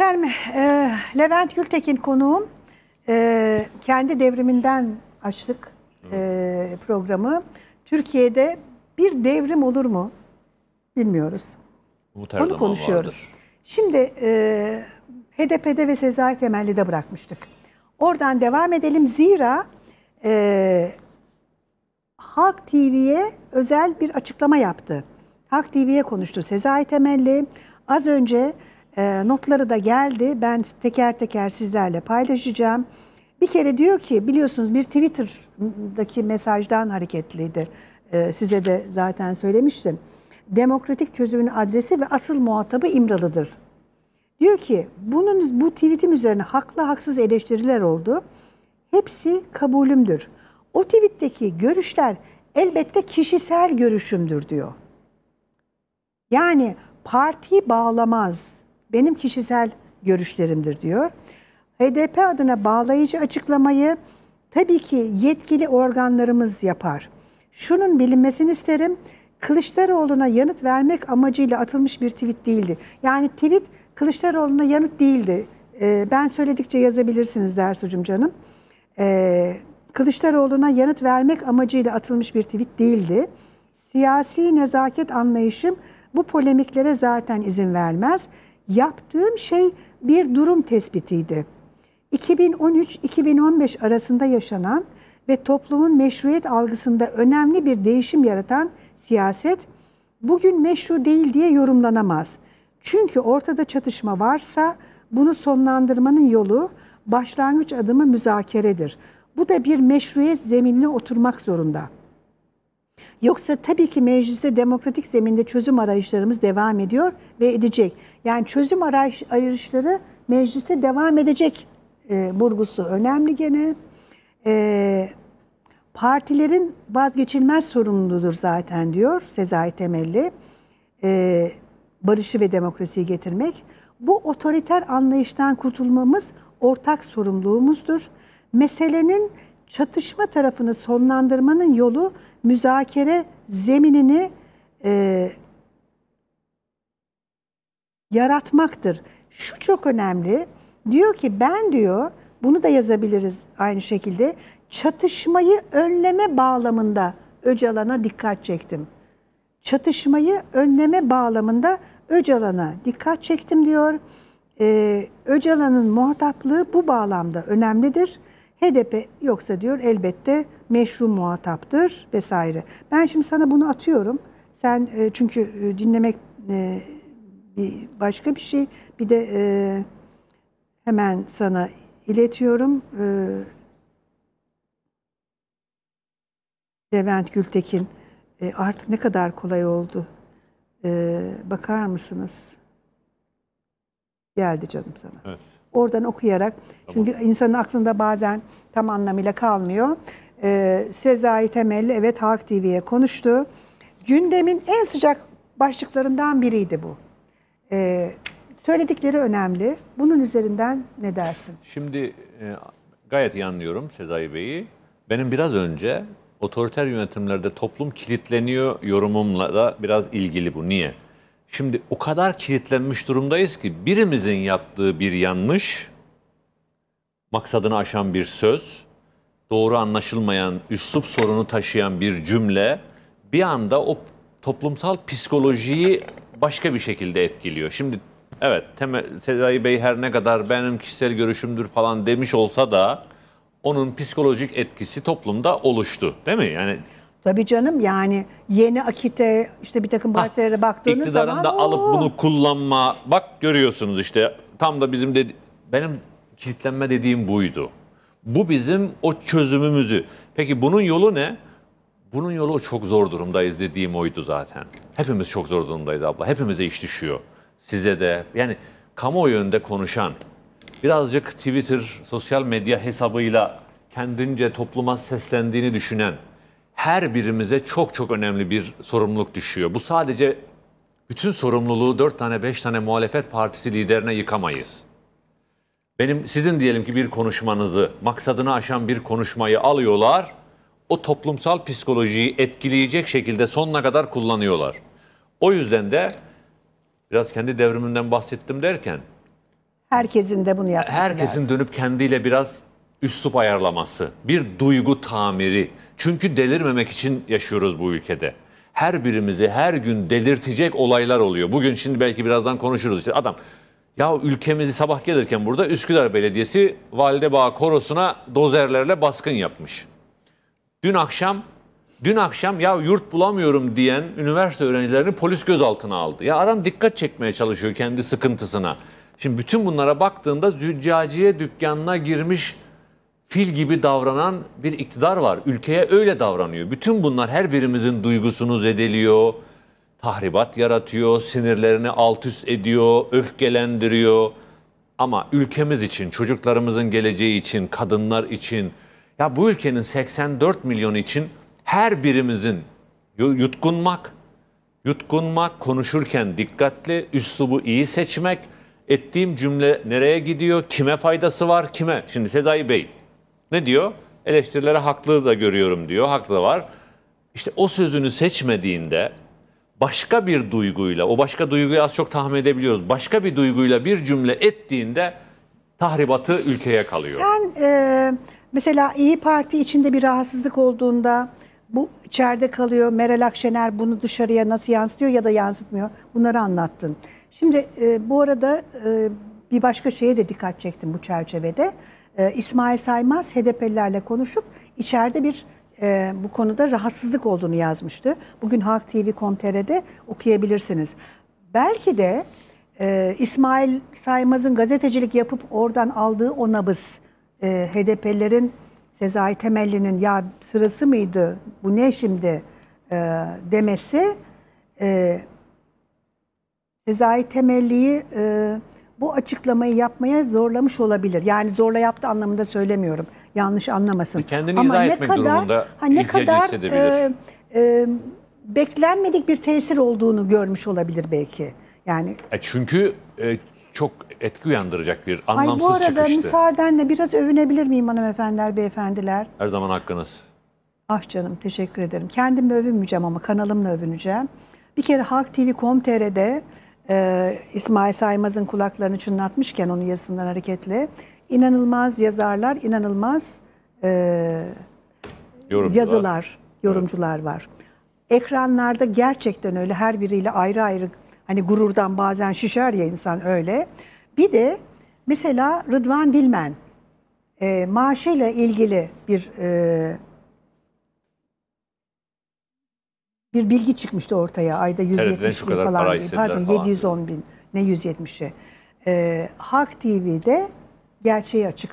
Efendim, e, Levent Gültekin konuğum. E, kendi devriminden açtık e, programı. Türkiye'de bir devrim olur mu? Bilmiyoruz. Umut Onu konuşuyoruz. vardır. Şimdi e, HDP'de ve Sezai Temelli'de bırakmıştık. Oradan devam edelim. Zira e, Halk TV'ye özel bir açıklama yaptı. Halk TV'ye konuştu Sezai Temelli. Az önce ee, notları da geldi. Ben teker teker sizlerle paylaşacağım. Bir kere diyor ki biliyorsunuz bir Twitter'daki mesajdan hareketliydi. Ee, size de zaten söylemiştim. Demokratik çözümün adresi ve asıl muhatabı İmralı'dır. Diyor ki bunun bu tweetim üzerine haklı haksız eleştiriler oldu. Hepsi kabulümdür. O tweetteki görüşler elbette kişisel görüşümdür diyor. Yani parti bağlamaz benim kişisel görüşlerimdir diyor. HDP adına bağlayıcı açıklamayı tabii ki yetkili organlarımız yapar. Şunun bilinmesini isterim. Kılıçdaroğlu'na yanıt vermek amacıyla atılmış bir tweet değildi. Yani tweet Kılıçdaroğlu'na yanıt değildi. Ee, ben söyledikçe yazabilirsiniz Dersucum canım. Ee, Kılıçdaroğlu'na yanıt vermek amacıyla atılmış bir tweet değildi. Siyasi nezaket anlayışım bu polemiklere zaten izin vermez yaptığım şey bir durum tespitiydi. 2013-2015 arasında yaşanan ve toplumun meşruiyet algısında önemli bir değişim yaratan siyaset bugün meşru değil diye yorumlanamaz. Çünkü ortada çatışma varsa bunu sonlandırmanın yolu başlangıç adımı müzakeredir. Bu da bir meşruiyet zeminine oturmak zorunda.'' Yoksa tabii ki mecliste demokratik zeminde çözüm arayışlarımız devam ediyor ve edecek. Yani çözüm arayış, arayışları mecliste devam edecek e, vurgusu önemli gene. E, partilerin vazgeçilmez sorumluluğudur zaten diyor Sezai Temelli. E, barışı ve demokrasiyi getirmek. Bu otoriter anlayıştan kurtulmamız ortak sorumluluğumuzdur. Meselenin çatışma tarafını sonlandırmanın yolu müzakere zeminini e, yaratmaktır. Şu çok önemli. Diyor ki ben diyor bunu da yazabiliriz aynı şekilde. Çatışmayı önleme bağlamında Öcalan'a dikkat çektim. Çatışmayı önleme bağlamında Öcalan'a dikkat çektim diyor. Ee, Öcalan'ın muhataplığı bu bağlamda önemlidir. HDP yoksa diyor elbette meşru muhataptır vesaire. Ben şimdi sana bunu atıyorum. Sen e, çünkü e, dinlemek e, bir başka bir şey. Bir de e, hemen sana iletiyorum. E, Levent Gültekin e, artık ne kadar kolay oldu. E, bakar mısınız? geldi canım sana. Evet. Oradan okuyarak. Tamam. Çünkü insanın aklında bazen tam anlamıyla kalmıyor. Ee, Sezai Temelli evet Halk TV'ye konuştu. Gündemin en sıcak başlıklarından biriydi bu. Ee, söyledikleri önemli. Bunun üzerinden ne dersin? Şimdi e, gayet iyi anlıyorum Sezai Bey'i. Benim biraz önce otoriter yönetimlerde toplum kilitleniyor yorumumla da biraz ilgili bu. Niye? Şimdi o kadar kilitlenmiş durumdayız ki birimizin yaptığı bir yanlış, maksadını aşan bir söz, doğru anlaşılmayan, üslup sorunu taşıyan bir cümle bir anda o toplumsal psikolojiyi başka bir şekilde etkiliyor. Şimdi evet Sedai Bey her ne kadar benim kişisel görüşümdür falan demiş olsa da onun psikolojik etkisi toplumda oluştu değil mi? Yani Tabii canım yani yeni akite işte bir takım bahçelere baktığınız İktidarın zaman. da alıp bunu kullanma. Bak görüyorsunuz işte tam da bizim dedi benim kilitlenme dediğim buydu. Bu bizim o çözümümüzü. Peki bunun yolu ne? Bunun yolu çok zor durumdayız dediğim oydu zaten. Hepimiz çok zor durumdayız abla. Hepimize iş düşüyor. Size de. Yani kamuoyu önünde konuşan, birazcık Twitter, sosyal medya hesabıyla kendince topluma seslendiğini düşünen, her birimize çok çok önemli bir sorumluluk düşüyor. Bu sadece bütün sorumluluğu dört tane beş tane muhalefet partisi liderine yıkamayız. Benim sizin diyelim ki bir konuşmanızı, maksadını aşan bir konuşmayı alıyorlar. O toplumsal psikolojiyi etkileyecek şekilde sonuna kadar kullanıyorlar. O yüzden de biraz kendi devrimimden bahsettim derken herkesin de bunu yapması Herkesin lazım. dönüp kendiyle biraz üslup ayarlaması, bir duygu tamiri, çünkü delirmemek için yaşıyoruz bu ülkede. Her birimizi her gün delirtecek olaylar oluyor. Bugün şimdi belki birazdan konuşuruz. İşte adam ya ülkemizi sabah gelirken burada Üsküdar Belediyesi Validebağ Korosu'na dozerlerle baskın yapmış. Dün akşam dün akşam ya yurt bulamıyorum diyen üniversite öğrencilerini polis gözaltına aldı. Ya adam dikkat çekmeye çalışıyor kendi sıkıntısına. Şimdi bütün bunlara baktığında züccaciye dükkanına girmiş fil gibi davranan bir iktidar var. Ülkeye öyle davranıyor. Bütün bunlar her birimizin duygusunu zedeliyor, tahribat yaratıyor, sinirlerini alt üst ediyor, öfkelendiriyor. Ama ülkemiz için, çocuklarımızın geleceği için, kadınlar için, ya bu ülkenin 84 milyon için her birimizin yutkunmak, yutkunmak, konuşurken dikkatli, üslubu iyi seçmek, ettiğim cümle nereye gidiyor, kime faydası var, kime? Şimdi Sezai Bey, ne diyor? Eleştirilere haklı da görüyorum diyor. Haklı var. İşte o sözünü seçmediğinde başka bir duyguyla, o başka duyguyu az çok tahmin edebiliyoruz. Başka bir duyguyla bir cümle ettiğinde tahribatı ülkeye kalıyor. Sen e, mesela İyi Parti içinde bir rahatsızlık olduğunda bu içeride kalıyor. Meral Akşener bunu dışarıya nasıl yansıtıyor ya da yansıtmıyor. Bunları anlattın. Şimdi e, bu arada e, bir başka şeye de dikkat çektim bu çerçevede. Ee, İsmail Saymaz HDP'lilerle konuşup içeride bir e, bu konuda rahatsızlık olduğunu yazmıştı. Bugün Halk TV.com.tr'de okuyabilirsiniz. Belki de e, İsmail Saymaz'ın gazetecilik yapıp oradan aldığı o nabız e, HDP'lerin Sezai Temelli'nin ya sırası mıydı bu ne şimdi e, demesi e, Sezai Temelli'yi e, bu açıklamayı yapmaya zorlamış olabilir. Yani zorla yaptı anlamında söylemiyorum. Yanlış anlamasın. Kendini Ama izah ne etmek kadar, durumunda ha, ne kadar E, e, beklenmedik bir tesir olduğunu görmüş olabilir belki. Yani e çünkü e, çok etki uyandıracak bir anlamsız çıkıştı. bu arada çıkıştı. müsaadenle biraz övünebilir miyim hanımefendiler, beyefendiler? Her zaman hakkınız. Ah canım teşekkür ederim. Kendimle övünmeyeceğim ama kanalımla övüneceğim. Bir kere Halk TV.com.tr'de e, İsmail Saymaz'ın kulaklarını çınlatmışken onun yazısından hareketle inanılmaz yazarlar, inanılmaz e, yorumcular. yazılar, yorumcular evet. var. Ekranlarda gerçekten öyle her biriyle ayrı ayrı hani gururdan bazen şişer ya insan öyle. Bir de mesela Rıdvan Dilmen e, maaşıyla ilgili bir e, bir bilgi çıkmıştı ortaya. Ayda 170 bin falan. Para değil. Pardon falan 710 bin. Ne 170'e Ee, Halk TV'de gerçeği açık